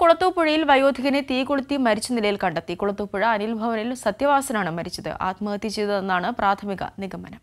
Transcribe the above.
കുളത്തൂപ്പുഴയിൽ വയോധികനെ തീ കൊളുത്തി മരിച്ച നിലയിൽ കണ്ടെത്തി കുളത്തൂപ്പുഴ അനിൽ ഭവനിൽ സത്യവാസനാണ് മരിച്ചത് ആത്മഹത്യ ചെയ്തതെന്നാണ് പ്രാഥമിക നിഗമനം